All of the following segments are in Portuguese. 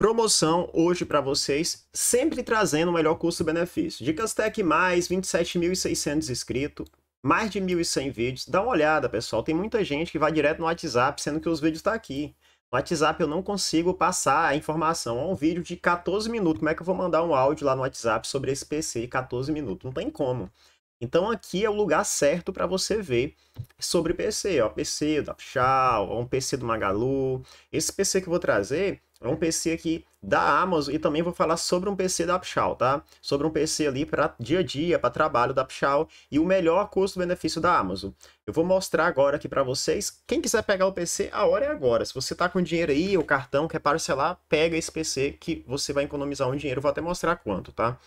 Promoção hoje para vocês, sempre trazendo o melhor custo-benefício. Dicas Tech Mais, 27.600 inscritos, mais de 1.100 vídeos. Dá uma olhada, pessoal. Tem muita gente que vai direto no WhatsApp, sendo que os vídeos estão tá aqui. No WhatsApp eu não consigo passar a informação. É um vídeo de 14 minutos. Como é que eu vou mandar um áudio lá no WhatsApp sobre esse PC de 14 minutos? Não tem como. Então aqui é o lugar certo para você ver sobre PC, ó, PC da Pichal, um PC do Magalu. Esse PC que eu vou trazer é um PC aqui da Amazon e também vou falar sobre um PC da Upshaw, tá? Sobre um PC ali para dia a dia, para trabalho da Upshaw e o melhor custo-benefício da Amazon. Eu vou mostrar agora aqui para vocês. Quem quiser pegar o PC, a hora é agora. Se você tá com dinheiro aí, o cartão quer parcelar, pega esse PC que você vai economizar um dinheiro. Vou até mostrar quanto, tá?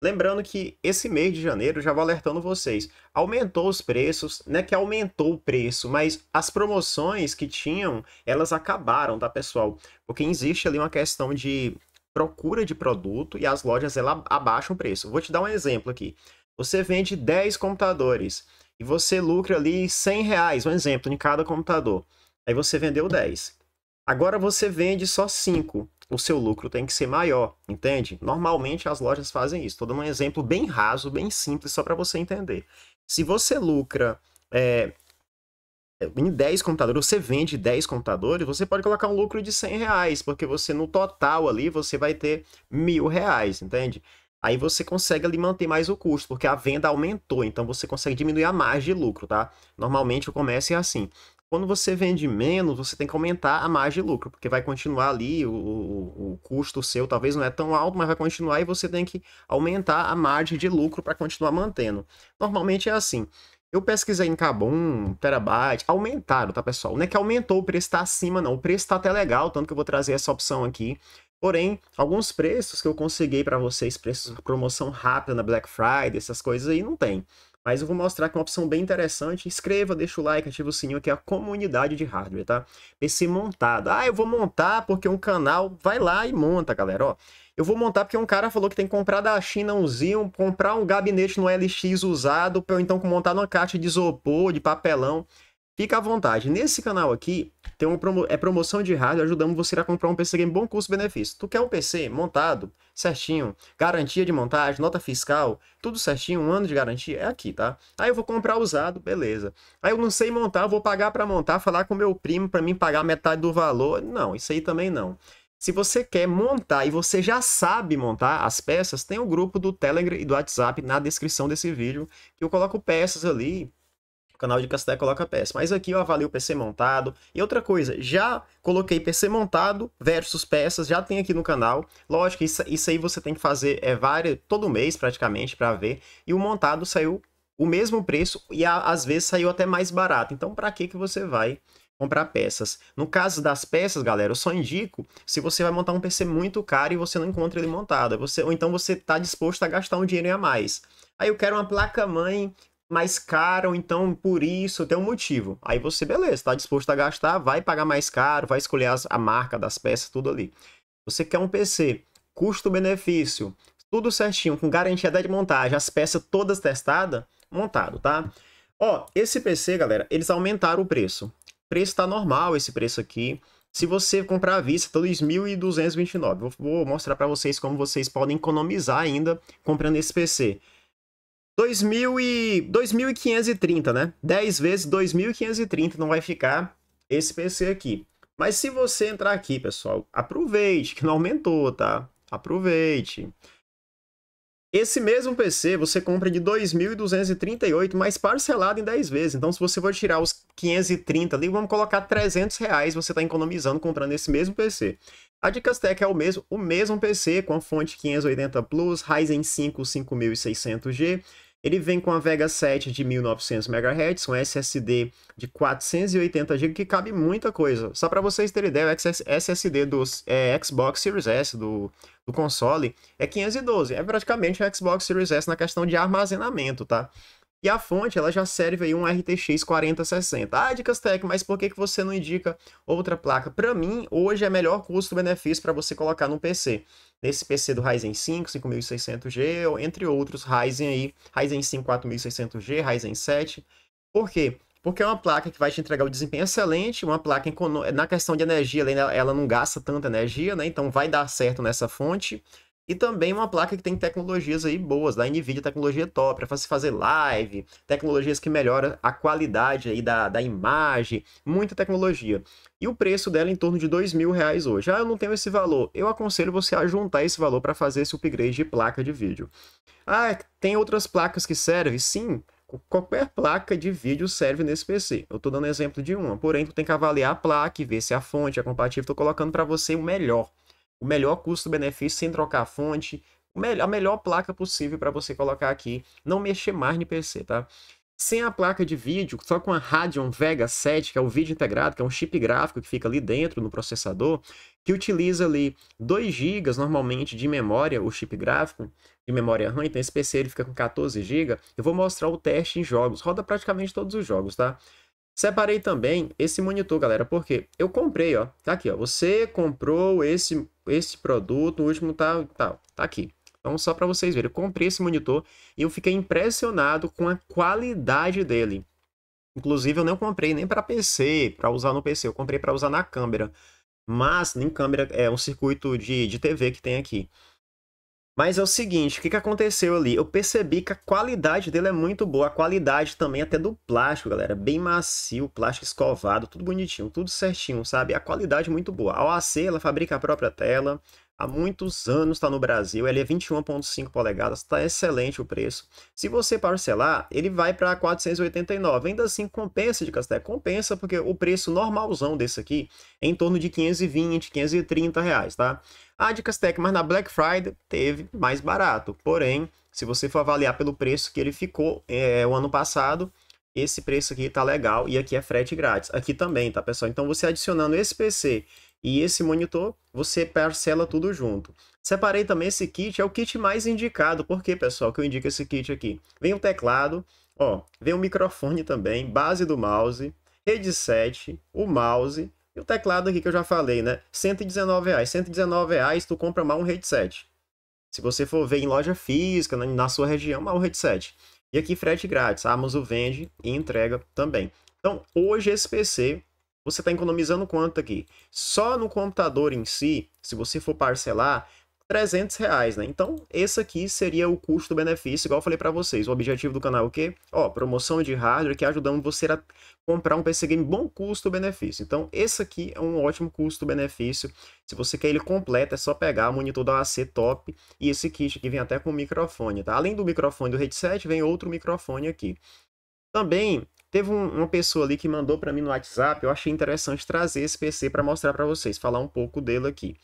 Lembrando que esse mês de janeiro, já vou alertando vocês, aumentou os preços, né? Que aumentou o preço, mas as promoções que tinham, elas acabaram, tá, pessoal? Porque existe ali uma questão de procura de produto e as lojas ela abaixam o preço. Vou te dar um exemplo aqui. Você vende 10 computadores e você lucra ali 100 reais, um exemplo, em cada computador. Aí você vendeu 10. Agora você vende só 5 o seu lucro tem que ser maior, entende? Normalmente as lojas fazem isso. Estou dando um exemplo bem raso, bem simples, só para você entender. Se você lucra é, em 10 computadores, você vende 10 computadores, você pode colocar um lucro de 100 reais, porque você no total ali você vai ter mil reais, entende? Aí você consegue ali manter mais o custo, porque a venda aumentou, então você consegue diminuir a margem de lucro, tá? Normalmente o comércio é assim. Quando você vende menos, você tem que aumentar a margem de lucro, porque vai continuar ali, o, o, o custo seu talvez não é tão alto, mas vai continuar e você tem que aumentar a margem de lucro para continuar mantendo. Normalmente é assim. Eu pesquisei em Cabum, Terabyte, aumentaram, tá, pessoal? Não é que aumentou, o preço está acima, não. O preço está até legal, tanto que eu vou trazer essa opção aqui. Porém, alguns preços que eu consegui para vocês, preços de promoção rápida na Black Friday, essas coisas aí, não tem mas eu vou mostrar que é uma opção bem interessante. Inscreva, deixa o like, ativa o sininho, que é a comunidade de hardware, tá? PC montada. Ah, eu vou montar porque um canal... Vai lá e monta, galera, ó. Eu vou montar porque um cara falou que tem que comprar da China um Zinho, comprar um gabinete no LX usado, pra eu então montar numa caixa de isopor, de papelão. Fica à vontade. Nesse canal aqui, tem uma promo... é promoção de rádio ajudamos você a comprar um PC Game bom custo-benefício. Tu quer um PC montado, certinho, garantia de montagem, nota fiscal, tudo certinho, um ano de garantia, é aqui, tá? Aí eu vou comprar usado, beleza. Aí eu não sei montar, vou pagar para montar, falar com meu primo para mim pagar metade do valor. Não, isso aí também não. Se você quer montar e você já sabe montar as peças, tem o um grupo do Telegram e do WhatsApp na descrição desse vídeo, que eu coloco peças ali o canal de Casté coloca PS. Mas aqui eu avalio o PC montado. E outra coisa, já coloquei PC montado versus peças, já tem aqui no canal. Lógico, isso, isso aí você tem que fazer é, várias, todo mês praticamente para ver. E o montado saiu o mesmo preço e a, às vezes saiu até mais barato. Então, para que, que você vai comprar peças. No caso das peças, galera, eu só indico se você vai montar um PC muito caro e você não encontra ele montado, você, ou então você está disposto a gastar um dinheiro a mais. Aí eu quero uma placa-mãe mais caro, então por isso tem um motivo. Aí você, beleza, tá disposto a gastar, vai pagar mais caro, vai escolher as, a marca das peças, tudo ali. Você quer um PC, custo-benefício, tudo certinho, com garantia de montagem, as peças todas testadas, montado, tá? Ó, esse PC, galera, eles aumentaram o preço. O preço tá normal, esse preço aqui. Se você comprar à vista, tá 2.229. vou mostrar para vocês como vocês podem economizar ainda comprando esse PC. 2.000 e... 2.530, né? 10 vezes 2.530 não vai ficar esse PC aqui. Mas se você entrar aqui, pessoal, aproveite que não aumentou, tá? Aproveite. Esse mesmo PC você compra de 2.238, mas parcelado em 10 vezes. Então, se você for tirar os 530 ali, vamos colocar 300 reais, você está economizando comprando esse mesmo PC. A Dicastec é o mesmo, o mesmo PC, com a fonte 580 Plus, Ryzen 5 5600G, ele vem com a Vega 7 de 1900 MHz, um SSD de 480 GB que cabe muita coisa. Só para vocês terem ideia, o SSD do é, Xbox Series S, do, do console, é 512. É praticamente o Xbox Series S na questão de armazenamento, tá? E a fonte, ela já serve aí um RTX 4060. Ah, Dicas Tech, mas por que, que você não indica outra placa? Para mim, hoje é melhor custo-benefício para você colocar no PC. Nesse PC do Ryzen 5, 5600G, ou entre outros Ryzen aí, Ryzen 5 4600G, Ryzen 7. Por quê? Porque é uma placa que vai te entregar o um desempenho excelente, uma placa na questão de energia, ela não gasta tanta energia, né? Então vai dar certo nessa fonte. E também uma placa que tem tecnologias aí boas, da NVIDIA, tecnologia top, para é se fazer live, tecnologias que melhoram a qualidade aí da, da imagem, muita tecnologia. E o preço dela é em torno de dois mil reais hoje. Ah, eu não tenho esse valor. Eu aconselho você a juntar esse valor para fazer esse upgrade de placa de vídeo. Ah, tem outras placas que servem? Sim, qualquer placa de vídeo serve nesse PC. Eu estou dando exemplo de uma, porém tu tem que avaliar a placa e ver se a fonte é compatível. Estou colocando para você o melhor o melhor custo-benefício sem trocar a fonte, a melhor placa possível para você colocar aqui. Não mexer mais no PC, tá? Sem a placa de vídeo, só com a Radeon Vega 7, que é o vídeo integrado, que é um chip gráfico que fica ali dentro no processador, que utiliza ali 2 GB normalmente de memória, o chip gráfico, de memória RAM, então esse PC ele fica com 14 GB. Eu vou mostrar o teste em jogos, roda praticamente todos os jogos, tá? Separei também esse monitor, galera, porque eu comprei, ó, tá aqui, ó, você comprou esse, esse produto, o último tá, tá, tá aqui. Então, só para vocês verem, eu comprei esse monitor e eu fiquei impressionado com a qualidade dele. Inclusive, eu não comprei nem para PC, para usar no PC, eu comprei para usar na câmera. Mas, nem câmera, é um circuito de, de TV que tem aqui. Mas é o seguinte, o que, que aconteceu ali? Eu percebi que a qualidade dele é muito boa, a qualidade também até do plástico, galera, bem macio, plástico escovado, tudo bonitinho, tudo certinho, sabe? A qualidade muito boa. A OAC, ela fabrica a própria tela, há muitos anos está no Brasil, ele é 21.5 polegadas, está excelente o preço. Se você parcelar, ele vai para 489. Ainda assim compensa de Castec, compensa porque o preço normalzão desse aqui é em torno de 520, 530 reais, tá? a de Castec, mas na Black Friday teve mais barato. Porém, se você for avaliar pelo preço que ele ficou é, o ano passado, esse preço aqui tá legal e aqui é frete grátis. Aqui também, tá, pessoal? Então você adicionando esse PC e esse monitor, você parcela tudo junto. Separei também esse kit, é o kit mais indicado. Por que, pessoal, que eu indico esse kit aqui? Vem o teclado, ó, vem o microfone também, base do mouse, headset, o mouse e o teclado aqui que eu já falei, né? R$ 119. R$ 119 reais, tu compra mal um headset. Se você for ver em loja física, né, na sua região, mal um headset. E aqui frete grátis, a Amazon vende e entrega também. Então, hoje esse PC você está economizando quanto aqui? Só no computador em si, se você for parcelar, 300 reais, né? Então, esse aqui seria o custo-benefício, igual eu falei para vocês. O objetivo do canal é o quê? Ó, promoção de hardware que ajudamos você a comprar um PC Game bom custo-benefício. Então, esse aqui é um ótimo custo-benefício. Se você quer ele completo, é só pegar o monitor da AC top e esse kit que vem até com microfone, tá? Além do microfone do headset, vem outro microfone aqui. Também Teve um, uma pessoa ali que mandou para mim no WhatsApp, eu achei interessante trazer esse PC para mostrar para vocês, falar um pouco dele aqui.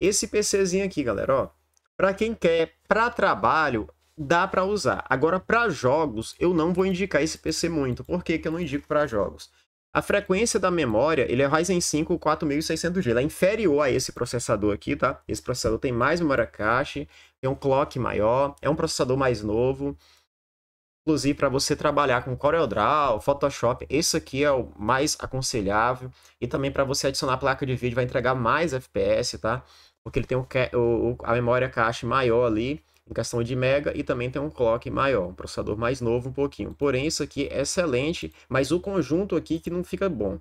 Esse PCzinho aqui, galera, ó, para quem quer para trabalho, dá para usar. Agora para jogos, eu não vou indicar esse PC muito. Por que, que eu não indico para jogos? A frequência da memória, ele é Ryzen 5 4600G, ela é inferior a esse processador aqui, tá? Esse processador tem mais memória cache, tem um clock maior, é um processador mais novo, Inclusive, para você trabalhar com CorelDRAW, Photoshop, esse aqui é o mais aconselhável. E também para você adicionar placa de vídeo, vai entregar mais FPS, tá? Porque ele tem o, o, a memória cache maior ali, em questão de mega, e também tem um clock maior, um processador mais novo um pouquinho. Porém, isso aqui é excelente, mas o conjunto aqui que não fica bom.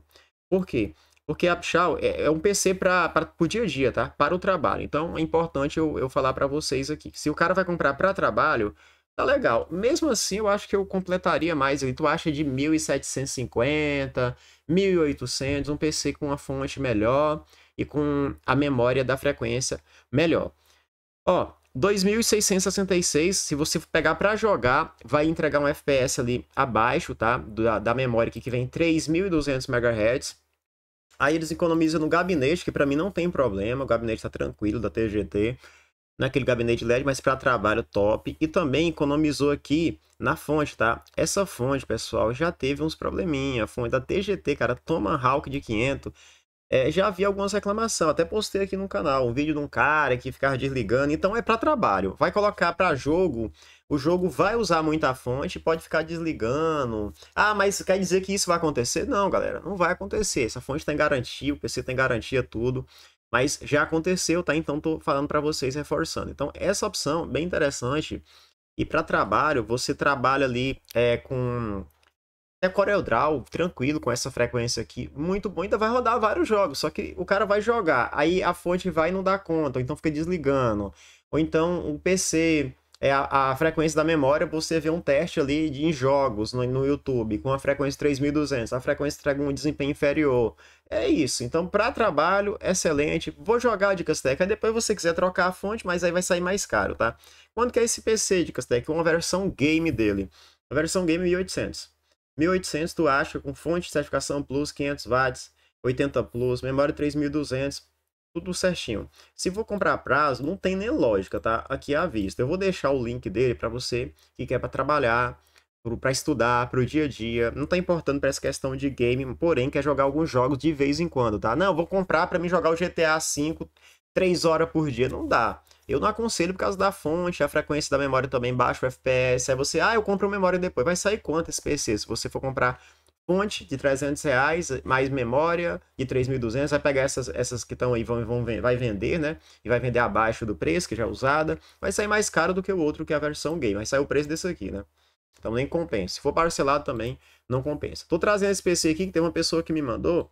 Por quê? Porque a Pshao é, é, um PC para o dia a dia, tá? Para o trabalho. Então, é importante eu, eu falar para vocês aqui. Se o cara vai comprar para trabalho Tá legal. Mesmo assim, eu acho que eu completaria mais. Tu acha de 1750, 1800, um PC com uma fonte melhor e com a memória da frequência melhor. Ó, 2666, se você pegar para jogar, vai entregar um FPS ali abaixo, tá? Da, da memória aqui, que vem 3200 MHz. Aí eles economizam no gabinete, que para mim não tem problema, o gabinete tá tranquilo da TGT naquele gabinete LED, mas para trabalho top. E também economizou aqui na fonte, tá? Essa fonte, pessoal, já teve uns probleminha. A fonte da TGT, cara, Tomahawk de 500. É, já havia algumas reclamações, até postei aqui no canal um vídeo de um cara que ficava desligando, então é para trabalho. Vai colocar para jogo, o jogo vai usar muita fonte, pode ficar desligando. Ah, mas quer dizer que isso vai acontecer? Não, galera, não vai acontecer. Essa fonte tem garantia, o PC tem garantia, tudo. Mas já aconteceu, tá? Então tô falando para vocês reforçando. Então essa opção é bem interessante. E para trabalho, você trabalha ali é, com até CorelDRAW, tranquilo com essa frequência aqui, muito bom, ainda vai rodar vários jogos, só que o cara vai jogar, aí a fonte vai não dar conta, ou então fica desligando, ou então o PC é a, a, frequência da memória, você vê um teste ali de, em jogos no, no YouTube, com a frequência 3200, a frequência traga um desempenho inferior. É isso. Então, para trabalho, excelente. Vou jogar de Castec. Aí depois você quiser trocar a fonte, mas aí vai sair mais caro, tá? Quanto que é esse PC de Castec? Uma versão game dele. A versão game 1800. 1800 tu acha com fonte de certificação Plus, 500 watts, 80 Plus, memória 3200 tudo certinho. Se for comprar a prazo, não tem nem lógica, tá? Aqui é à vista. Eu vou deixar o link dele para você que quer para trabalhar, para estudar, para o dia a dia. Não tá importando para essa questão de game, porém quer jogar alguns jogos de vez em quando, tá? Não, vou comprar para mim jogar o GTA V 3 horas por dia, não dá. Eu não aconselho por causa da fonte, a frequência da memória também baixa, o FPS. Aí você, ah, eu compro a memória depois. Vai sair quanto esse PC se você for comprar fonte de 300 reais, mais memória de 3.200, vai pegar essas, essas que estão aí, vão, vão, vai vender, né? E vai vender abaixo do preço, que já é usada, vai sair mais caro do que o outro, que é a versão gay, vai sair o preço desse aqui, né? Então nem compensa. Se for parcelado também, não compensa. Tô trazendo esse PC aqui, que tem uma pessoa que me mandou,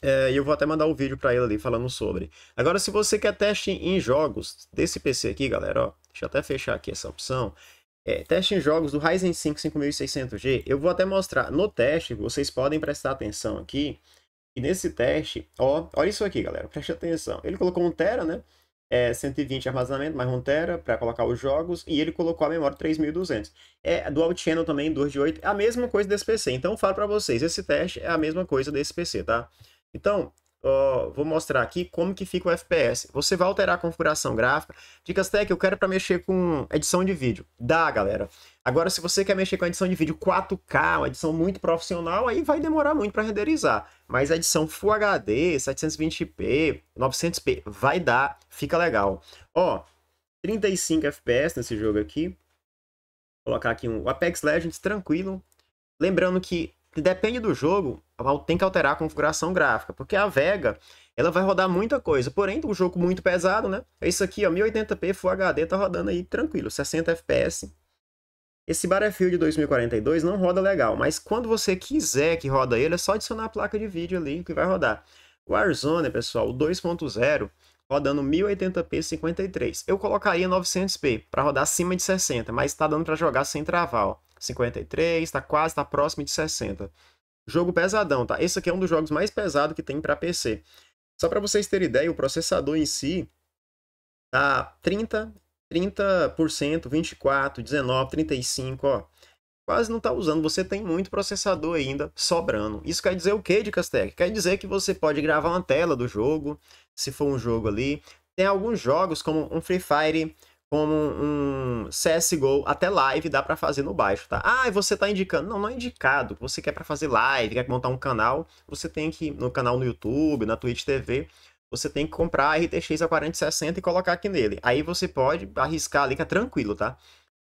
eh, e eu vou até mandar o um vídeo para ele ali falando sobre. Agora, se você quer teste em jogos desse PC aqui, galera, ó, deixa eu até fechar aqui essa opção. É, teste em jogos do Ryzen 5 5600G. Eu vou até mostrar no teste, vocês podem prestar atenção aqui. E nesse teste, ó, olha isso aqui, galera, preste atenção. Ele colocou 1 tera, né? É, 120 armazenamento, mais 1 tera para colocar os jogos, e ele colocou a memória 3200. É dual channel também, 2 de 8, é a mesma coisa desse PC. Então, eu falo para vocês, esse teste é a mesma coisa desse PC, tá? Então, vou mostrar aqui como que fica o FPS. Você vai alterar a configuração gráfica. Dicas Tech, eu quero para mexer com edição de vídeo. Dá, galera. Agora, se você quer mexer com edição de vídeo 4K, uma edição muito profissional, aí vai demorar muito para renderizar. Mas a edição Full HD, 720p, 900p, vai dar, fica legal. Ó, 35 FPS nesse jogo aqui. Vou colocar aqui um Apex Legends tranquilo. Lembrando que depende do jogo, tem que alterar a configuração gráfica, porque a Vega ela vai rodar muita coisa, porém um jogo muito pesado, né? É isso aqui, ó, 1080p Full HD tá rodando aí tranquilo, 60 FPS. Esse Battlefield 2042 não roda legal, mas quando você quiser que roda ele, é só adicionar a placa de vídeo ali que vai rodar. o Warzone, pessoal, 2.0 rodando 1080p 53. Eu colocaria 900p para rodar acima de 60, mas está dando para jogar sem travar, ó. 53, está quase, tá próximo de 60. Jogo pesadão, tá? Esse aqui é um dos jogos mais pesados que tem para PC. Só para vocês terem ideia, o processador em si tá 30, 30%, 24, 19, 35, ó. Quase não tá usando, você tem muito processador ainda sobrando. Isso quer dizer o de Dicastec? Quer dizer que você pode gravar uma tela do jogo, se for um jogo ali. Tem alguns jogos como um Free Fire como um CSGO, até live dá para fazer no baixo, tá? Ah, e você tá indicando. Não, não é indicado. Você quer para fazer live, quer montar um canal, você tem que, no canal no YouTube, na Twitch TV, você tem que comprar a RTX a 4060 e colocar aqui nele. Aí você pode arriscar ali, que é tranquilo, tá?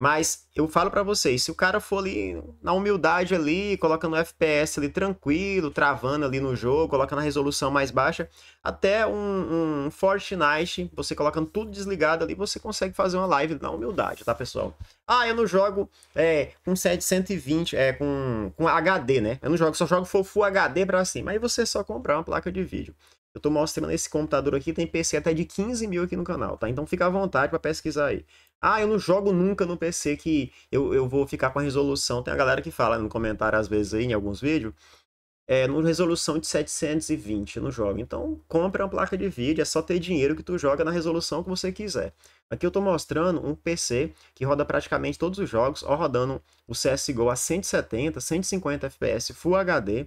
Mas eu falo para vocês, se o cara for ali na humildade ali, colocando o FPS ali tranquilo, travando ali no jogo, colocando a resolução mais baixa, até um, um, Fortnite, você colocando tudo desligado ali, você consegue fazer uma live na humildade, tá pessoal? Ah, eu não jogo é, com 720, é, com, com HD, né? Eu não jogo, só jogo for Full HD pra cima. Aí você só comprar uma placa de vídeo. Eu tô mostrando esse computador aqui, tem PC até de 15 mil aqui no canal, tá? Então fica à vontade para pesquisar aí. Ah, eu não jogo nunca no PC que eu, eu vou ficar com a resolução. Tem a galera que fala no comentário às vezes aí em alguns vídeos. É, no resolução de 720 no jogo. Então, compra uma placa de vídeo, é só ter dinheiro que tu joga na resolução que você quiser. Aqui eu tô mostrando um PC que roda praticamente todos os jogos, ó, rodando o CSGO a 170, 150 FPS Full HD,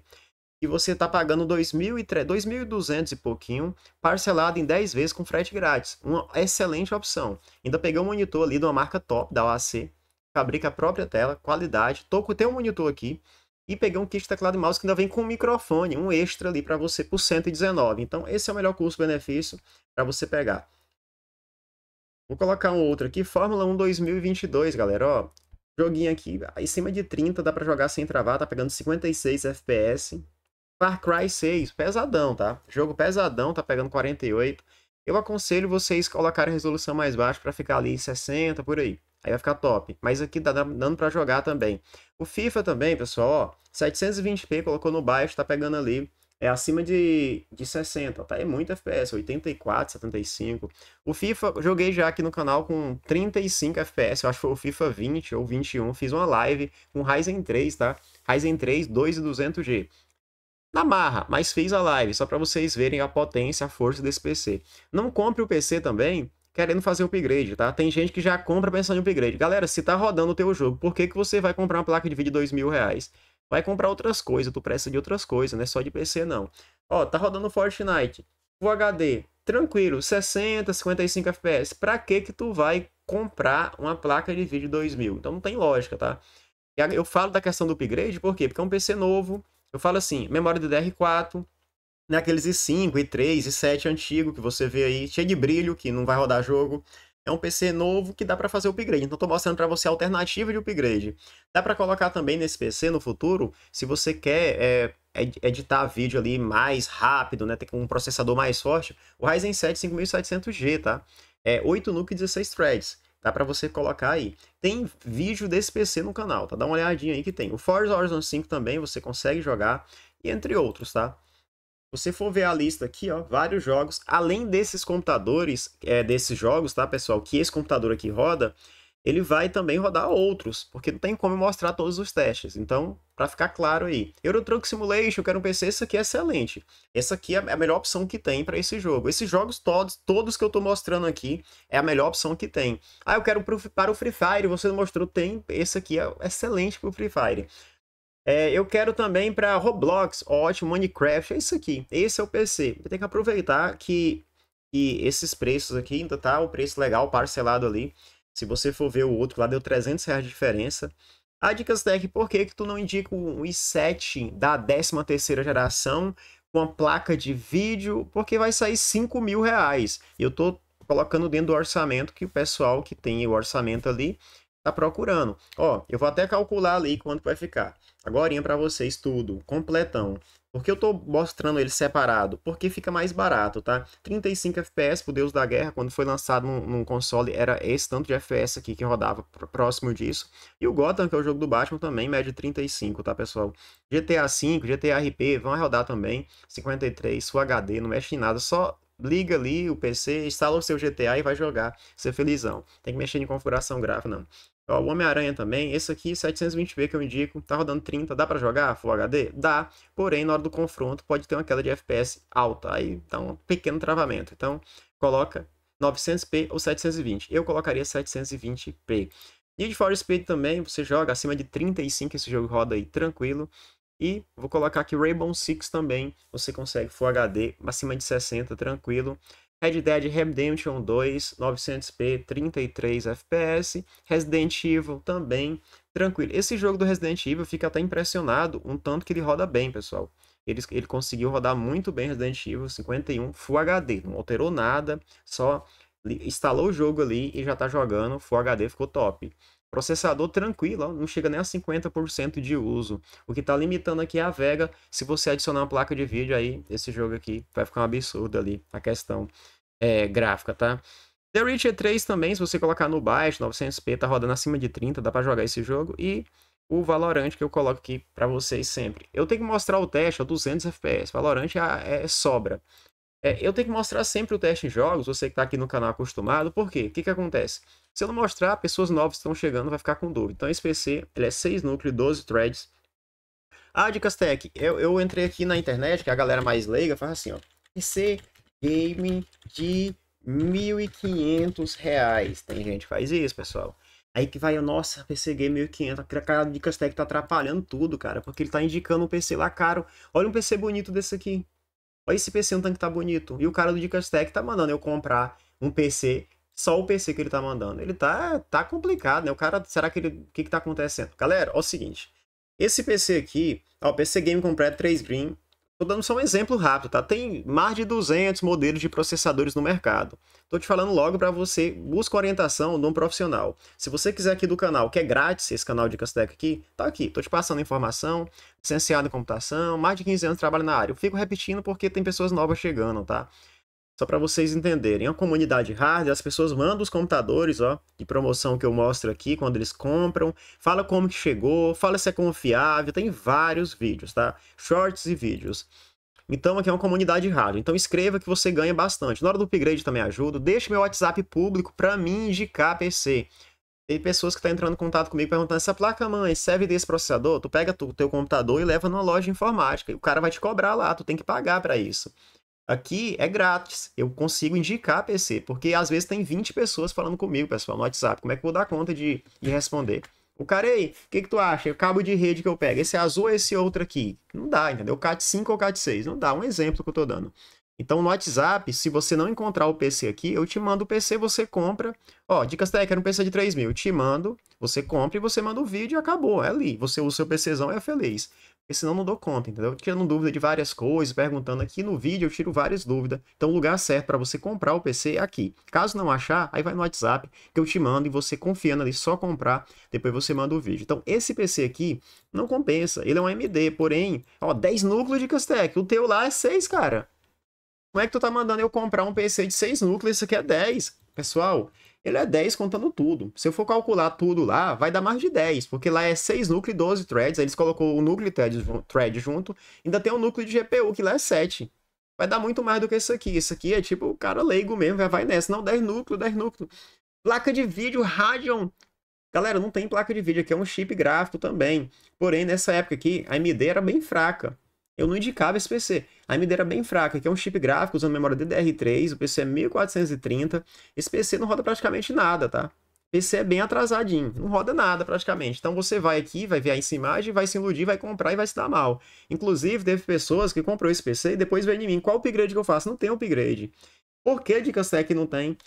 e você está pagando 2.200 e pouquinho, parcelado em 10 vezes com frete grátis. Uma excelente opção. Ainda peguei um monitor ali de uma marca top, da OAC, fabrica a própria tela, qualidade. Tô com o teu monitor aqui e peguei um kit teclado e mouse que ainda vem com um microfone, um extra ali para você por 119. Então, esse é o melhor custo-benefício para você pegar. Vou colocar um outro aqui, Fórmula 1 2022, galera, ó. Joguinho aqui, em cima de 30, dá para jogar sem travar, tá pegando 56 FPS. Far Cry 6, pesadão, tá? Jogo pesadão, tá pegando 48. Eu aconselho vocês colocarem a resolução mais baixa para ficar ali em 60 por aí. Aí vai ficar top. Mas aqui tá dando para jogar também. O FIFA também, pessoal, ó, 720p colocou no baixo, tá pegando ali é acima de, de 60, tá? É muito FPS, 84, 75. O FIFA, joguei já aqui no canal com 35 FPS, eu acho que foi o FIFA 20 ou 21. Fiz uma live com Ryzen 3, tá? Ryzen 3 2 e 200 g na marra, mas fiz a live só para vocês verem a potência, a força desse PC. Não compre o PC também querendo fazer upgrade, tá? Tem gente que já compra pensando em upgrade. Galera, se tá rodando o teu jogo, por que, que você vai comprar uma placa de vídeo de dois mil reais? Vai comprar outras coisas, tu precisa de outras coisas, não é só de PC não. Ó, tá rodando Fortnite, o HD, tranquilo, 60, 55 FPS. Pra que que tu vai comprar uma placa de vídeo 2000? Então não tem lógica, tá? Eu falo da questão do upgrade, por quê? Porque é um PC novo, eu falo assim, memória DDR4, naqueles né, Aqueles i5, i3, i7 antigo que você vê aí, cheio de brilho, que não vai rodar jogo. É um PC novo que dá para fazer upgrade. Então estou mostrando para você a alternativa de upgrade. Dá para colocar também nesse PC no futuro, se você quer é, é, editar vídeo ali mais rápido, né, ter um processador mais forte, o Ryzen 7 5700G, tá? É 8 núcleos e 16 threads. Dá para você colocar aí. Tem vídeo desse PC no canal, tá? Dá uma olhadinha aí que tem. O Forza Horizon 5 também você consegue jogar, e entre outros, tá? Se você for ver a lista aqui, ó, vários jogos, além desses computadores, é, desses jogos, tá, pessoal, que esse computador aqui roda, ele vai também rodar outros, porque não tem como mostrar todos os testes. Então, para ficar claro aí, Euro Simulation, eu quero um PC, esse aqui é excelente. Essa aqui é a melhor opção que tem para esse jogo. Esses jogos todos, todos que eu estou mostrando aqui, é a melhor opção que tem. Ah, eu quero pro, para o Free Fire, você mostrou, tem, esse aqui é excelente para o Free Fire. É, eu quero também para Roblox, ótimo, Minecraft, é isso aqui. Esse é o PC. Tem que aproveitar que, que esses preços aqui ainda tá o preço legal parcelado ali. Se você for ver o outro lá, deu 300 reais de diferença. A Dicas Tech, por que, que tu não indica o i7 da 13ª geração com a placa de vídeo? Porque vai sair 5 mil reais. E eu tô colocando dentro do orçamento que o pessoal que tem o orçamento ali tá procurando. Ó, eu vou até calcular ali quanto vai ficar. Agora para vocês tudo, completão. Por que eu estou mostrando ele separado? Porque fica mais barato, tá? 35 FPS pro Deus da Guerra, quando foi lançado num, num console, era esse tanto de FPS aqui que rodava próximo disso. E o Gotham, que é o jogo do Batman, também mede 35, tá, pessoal? GTA V, GTA RP, vão rodar também. 53, Full HD, não mexe em nada, só liga ali o PC, instala o seu GTA e vai jogar, ser felizão. Tem que mexer em configuração gráfica, não. Ó, o Homem-Aranha também, esse aqui, 720p que eu indico, tá rodando 30, dá para jogar Full HD? Dá, porém na hora do confronto pode ter uma queda de FPS alta, aí dá um pequeno travamento. Então, coloca 900p ou 720. Eu colocaria 720p. Need for Speed também, você joga acima de 35, esse jogo roda aí tranquilo. E vou colocar aqui Rainbow Six também, você consegue Full HD acima de 60, tranquilo. Red Dead Redemption 2, 900p, 33 FPS, Resident Evil também, tranquilo. Esse jogo do Resident Evil fica até impressionado um tanto que ele roda bem, pessoal. Ele, ele conseguiu rodar muito bem Resident Evil 51 Full HD, não alterou nada, só instalou o jogo ali e já tá jogando Full HD, ficou top. Processador tranquilo, não chega nem a 50% de uso. O que está limitando aqui é a Vega. Se você adicionar uma placa de vídeo aí, esse jogo aqui vai ficar um absurdo ali, a questão é, gráfica, tá? The Witcher 3 também, se você colocar no baixo, 900p, tá rodando acima de 30, dá para jogar esse jogo. E o Valorant que eu coloco aqui para vocês sempre. Eu tenho que mostrar o teste a 200 FPS, Valorant é, é, é sobra. É, eu tenho que mostrar sempre o teste em jogos, você que está aqui no canal acostumado, por quê? O que, que acontece? Se eu não mostrar, pessoas novas estão chegando, vai ficar com dúvida. Então esse PC, ele é 6 núcleos, 12 threads. Ah, dicas tech. Eu, eu entrei aqui na internet, que é a galera mais leiga fala assim, ó. PC game de 1.500 reais. Tem gente que faz isso, pessoal. Aí que vai, nossa, PC Game 1500, cara de Castec tá atrapalhando tudo, cara, porque ele tá indicando um PC lá caro. Olha um PC bonito desse aqui. Olha esse PC, um tanque tá bonito. E o cara do Tech tá mandando eu comprar um PC só o PC que ele tá mandando. Ele tá, tá complicado, né? O cara, será que ele. O que, que tá acontecendo? Galera, ó, o seguinte. Esse PC aqui, ó, PC Game Completo 3 Green. Tô dando só um exemplo rápido, tá? Tem mais de 200 modelos de processadores no mercado. Tô te falando logo para você, busca orientação de um profissional. Se você quiser aqui do canal, que é grátis, esse canal de Castec aqui, tá aqui. Tô te passando informação, licenciado em computação, mais de 15 anos de trabalho na área. Eu fico repetindo porque tem pessoas novas chegando, tá? Só para vocês entenderem, a comunidade hard, as pessoas mandam os computadores, ó, de promoção que eu mostro aqui quando eles compram, fala como que chegou, fala se é confiável, tem vários vídeos, tá? Shorts e vídeos. Então aqui é uma comunidade hard. Então escreva que você ganha bastante. Na hora do upgrade também ajudo. Deixe meu WhatsApp público para mim indicar PC. Tem pessoas que estão tá entrando em contato comigo perguntando: essa placa mãe serve desse processador? Tu pega o teu computador e leva numa loja informática. E o cara vai te cobrar lá, tu tem que pagar para isso. Aqui é grátis, eu consigo indicar PC, porque às vezes tem 20 pessoas falando comigo, pessoal, no WhatsApp. Como é que eu vou dar conta de, de responder? O cara aí, o que, que tu acha? O cabo de rede que eu pego, esse é azul ou esse outro aqui? Não dá, entendeu? CAT 5 ou CAT 6? Não dá, um exemplo que eu tô dando. Então, no WhatsApp, se você não encontrar o PC aqui, eu te mando o PC, você compra. Ó, dicas técnicas, um PC de 3 mil. Eu te mando, você compra e você manda o vídeo e acabou. É ali. Você usa o seu PCzão e é feliz porque senão não dou conta, entendeu? Tirando dúvida de várias coisas, perguntando aqui no vídeo, eu tiro várias dúvidas. Então, o lugar certo para você comprar o PC é aqui. Caso não achar, aí vai no WhatsApp que eu te mando e você confiando ali, só comprar, depois você manda o vídeo. Então, esse PC aqui não compensa, ele é um AMD, porém, ó, 10 núcleos de Castec, o teu lá é 6, cara. Como é que tu tá mandando eu comprar um PC de 6 núcleos, isso aqui é 10? Pessoal, ele é 10 contando tudo. Se eu for calcular tudo lá, vai dar mais de 10, porque lá é 6 núcleos e 12 threads, aí eles colocou o núcleo thread, thread junto, ainda tem o um núcleo de GPU, que lá é 7. Vai dar muito mais do que isso aqui. Isso aqui é tipo o cara leigo mesmo, vai nessa. Não, 10 núcleos, 10 núcleos. Placa de vídeo Radeon. Galera, não tem placa de vídeo aqui, é um chip gráfico também. Porém, nessa época aqui, a AMD era bem fraca eu não indicava esse PC. A AMD era bem fraca, que é um chip gráfico usando memória DDR3, o PC é 1430. Esse PC não roda praticamente nada, tá? PC é bem atrasadinho, não roda nada praticamente. Então você vai aqui, vai ver essa imagem, vai se iludir, vai comprar e vai se dar mal. Inclusive, teve pessoas que comprou esse PC e depois veio em mim. Qual upgrade que eu faço? Não tem upgrade. Por que Dicas Tech não tem?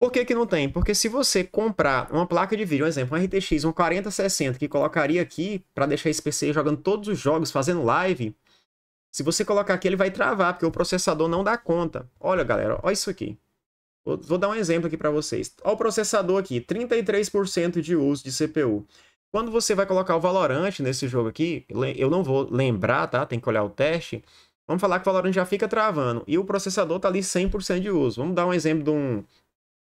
Por que, que não tem? Porque se você comprar uma placa de vídeo, um exemplo, um RTX, um 4060, que colocaria aqui para deixar esse PC jogando todos os jogos, fazendo live, se você colocar aqui, ele vai travar, porque o processador não dá conta. Olha, galera, olha isso aqui. Vou, vou dar um exemplo aqui para vocês. Olha o processador aqui, 33% de uso de CPU. Quando você vai colocar o Valorant nesse jogo aqui, eu não vou lembrar, tá? Tem que olhar o teste. Vamos falar que o Valorant já fica travando e o processador tá ali 100% de uso. Vamos dar um exemplo de um,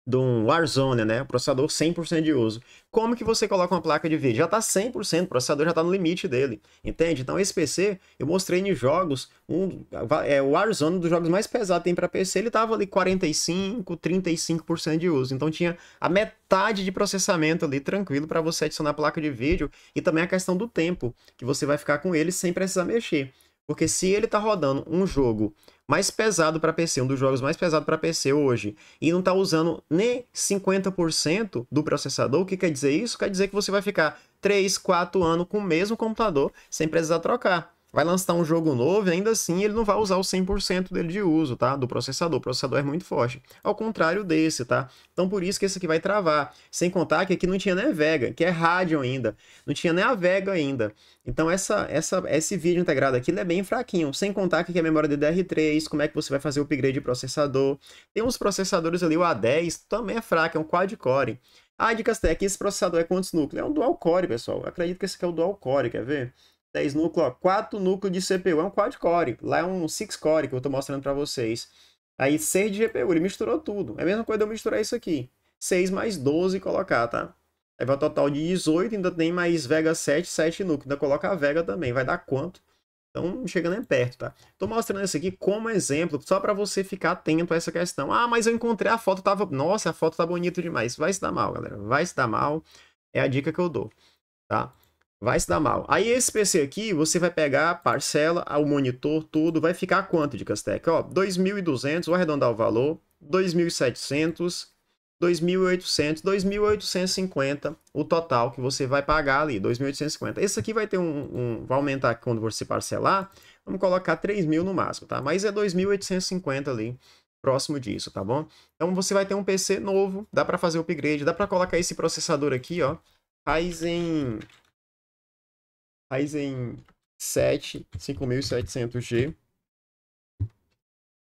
de um Warzone, né? Processador 100% de uso. Como que você coloca uma placa de vídeo? Já está 100%, o processador já está no limite dele, entende? Então esse PC, eu mostrei nos jogos, um, é, o Warzone um dos jogos mais pesados tem para PC, ele tava ali 45, 35% de uso. Então tinha a metade de processamento ali tranquilo para você adicionar a placa de vídeo e também a questão do tempo que você vai ficar com ele sem precisar mexer. Porque se ele está rodando um jogo mais pesado para PC, um dos jogos mais pesados para PC hoje, e não está usando nem 50% do processador, o que quer dizer isso? Quer dizer que você vai ficar 3, 4 anos com o mesmo computador sem precisar trocar vai lançar um jogo novo, ainda assim ele não vai usar o 100% dele de uso, tá? Do processador. O processador é muito forte. Ao contrário desse, tá? Então por isso que esse aqui vai travar. Sem contar que aqui não tinha nem a Vega, que é rádio ainda. Não tinha nem a Vega ainda. Então essa, essa, esse vídeo integrado aqui ele é bem fraquinho. Sem contar que é a memória DDR3, como é que você vai fazer o upgrade de processador. Tem uns processadores ali, o A10, também é fraco, é um quad-core. Ah, dicas técnicas, esse processador é quantos núcleos? É um dual-core, pessoal. Eu acredito que esse aqui é o dual-core, quer ver? 10 núcleos, ó, 4 núcleos de CPU, é um quad-core. Lá é um six-core que eu estou mostrando para vocês. Aí 6 de GPU, ele misturou tudo. É a mesma coisa eu misturar isso aqui. 6 mais 12 colocar, tá? Aí vai o total de 18, ainda tem mais Vega 7, 7 núcleos. Ainda coloca a Vega também, vai dar quanto? Então chegando em nem perto, tá? Tô mostrando isso aqui como exemplo, só para você ficar atento a essa questão. Ah, mas eu encontrei a foto, tava... Nossa, a foto tá bonita demais. Vai se dar mal, galera. Vai se dar mal. É a dica que eu dou, tá? vai se dar mal. Aí esse PC aqui, você vai pegar parcela, o monitor, tudo, vai ficar quanto de Castec? Ó, 2.200, vou arredondar o valor, 2.700, 2.800, 2.850 o total que você vai pagar ali, 2.850. Esse aqui vai ter um, um vai aumentar quando você parcelar, vamos colocar 3.000 no máximo, tá? Mas é 2.850 ali próximo disso, tá bom? Então você vai ter um PC novo, dá para fazer o upgrade, dá para colocar esse processador aqui, ó, Ryzen Ryzen 7 5700G.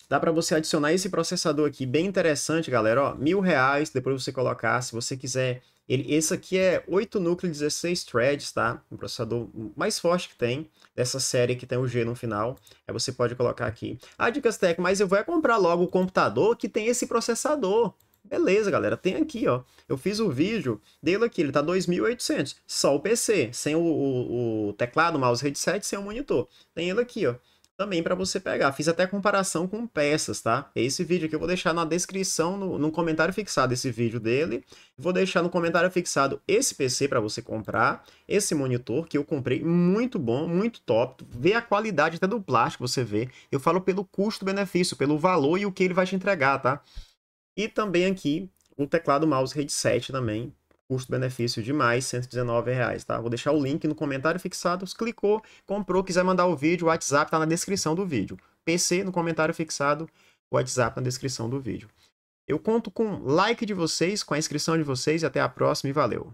Dá para você adicionar esse processador aqui, bem interessante, galera, ó, mil reais, depois você colocar, se você quiser. Ele, esse aqui é 8 núcleos, 16 threads, tá? Um processador mais forte que tem, dessa série que tem o G no final. Aí você pode colocar aqui. Ah, Dicas Tech, mas eu vou é comprar logo o computador que tem esse processador. Beleza, galera, tem aqui, ó. Eu fiz o vídeo dele aqui, ele tá 2.800. Só o PC, sem o, o, o teclado, mouse, headset, sem o monitor. Tem ele aqui, ó também para você pegar. Fiz até comparação com peças, tá? É esse vídeo aqui eu vou deixar na descrição, no, no comentário fixado esse vídeo dele. Vou deixar no comentário fixado esse PC para você comprar, esse monitor que eu comprei, muito bom, muito top. Vê a qualidade até do plástico, você vê. Eu falo pelo custo-benefício, pelo valor e o que ele vai te entregar, tá? E também aqui um teclado mouse headset também, custo-benefício demais, R$ 119,00, tá? Vou deixar o link no comentário fixado, clicou, comprou, quiser mandar o vídeo, o WhatsApp tá na descrição do vídeo. PC no comentário fixado, o WhatsApp na descrição do vídeo. Eu conto com like de vocês, com a inscrição de vocês e até a próxima e valeu!